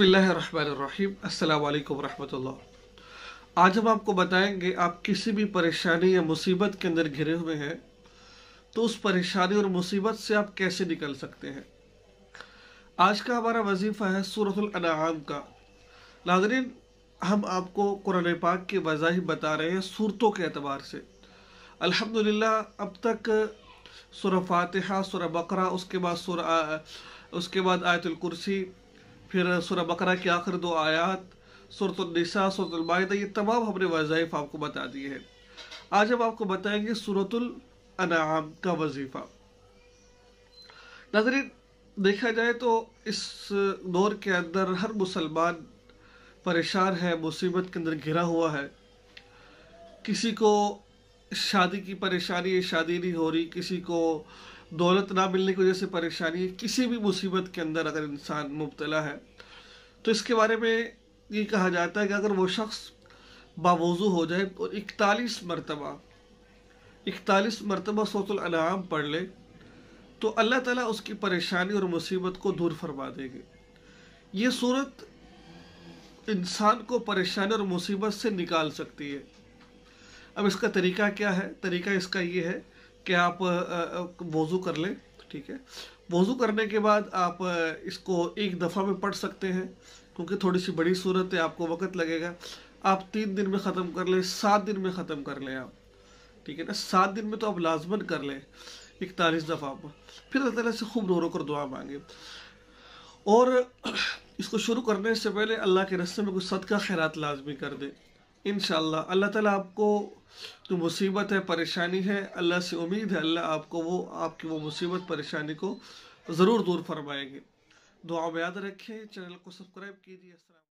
बसमीम अल्लाम वरहमल आज हम आपको बताएंगे आप किसी भी परेशानी या मुसीबत के अंदर घिरे हुए हैं तो उस परेशानी और मुसीबत से आप कैसे निकल सकते हैं आज का हमारा वजीफ़ा है सूरतुलआम का नाजरीन हम आपको कुरान पाक की वजाही बता रहे हैं सूरतों के अतबार से अल्हम्दुलिल्लाह अब तक सुर फातहा सुर बकरा उसके बाद सुर उसके बाद आयतुल कुर्सी फिर सुरह बकरा की आखिर दो आयात सूरत सूरतमायदा ये तमाम हमने वज़ाइफ आपको बता दिए हैं आज हम आपको बताएंगे सूरतुलनाम का वजीफ़ा नजरिन देखा जाए तो इस दौर के अंदर हर मुसलमान परेशान है मुसीबत के अंदर घिरा हुआ है किसी को शादी की परेशानी है शादी नहीं हो रही किसी को दौलत ना मिलने की वजह से परेशानी किसी भी मुसीबत के अंदर अगर इंसान मुबतला है तो इसके बारे में ये कहा जाता है कि अगर वो शख्स बावजू हो जाए और इकतालीस मरतबा इकतालीस मरतबा सोतलाम पढ़ ले तो अल्लाह ताला उसकी परेशानी और मुसीबत को दूर फरमा देंगे ये सूरत इंसान को परेशानी और मुसीबत से निकाल सकती है अब इसका तरीका क्या है तरीका इसका ये है कि आप वज़ू कर लें ठीक है वज़ू करने के बाद आप इसको एक दफ़ा में पढ़ सकते हैं क्योंकि थोड़ी सी बड़ी सूरत है आपको वक़्त लगेगा आप तीन दिन में ख़त्म कर लें सात दिन में ख़त्म कर लें आप ठीक है ना सात दिन में तो आप लाजमन कर लें इकतालीस दफ़ा आप फिर अल्लाह ताला से खूब रो रो कर दुआ मांगे और इसको शुरू करने से पहले अल्लाह के रस्ते में कुछ सदका खैरात लाजमी कर दें इन अल्लाह ताला आपको जो मुसीबत है परेशानी है अल्लाह से उम्मीद है अल्लाह आपको वो आपकी वो मुसीबत परेशानी को ज़रूर दूर फरमाएंगे दुआ में याद रखें चैनल को सब्सक्राइब कीजिए